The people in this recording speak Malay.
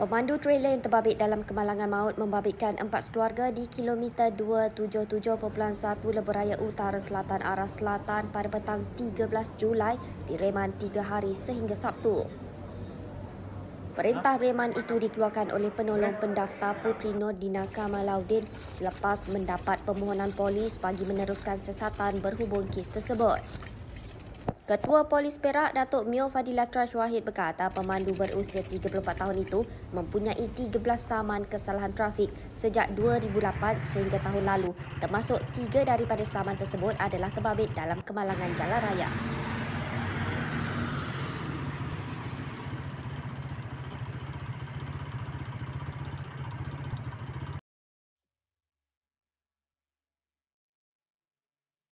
Pemandu trailer yang terbabit dalam kemalangan maut membabitkan empat keluarga di kilometer 277.1 Lebuh Raya Utara Selatan arah selatan pada petang 13 Julai di Reman 3 hari sehingga Sabtu. Perintah Reman itu dikeluarkan oleh penolong pendaftar Putri Nordina Kamalaudin selepas mendapat permohonan polis bagi meneruskan sesatan berhubung kes tersebut. Ketua Polis Perak Datuk Mio Fadila Trash Wahid berkata pemandu berusia 34 tahun itu mempunyai 13 saman kesalahan trafik sejak 2008 sehingga tahun lalu termasuk 3 daripada saman tersebut adalah terbabit dalam kemalangan jalan raya.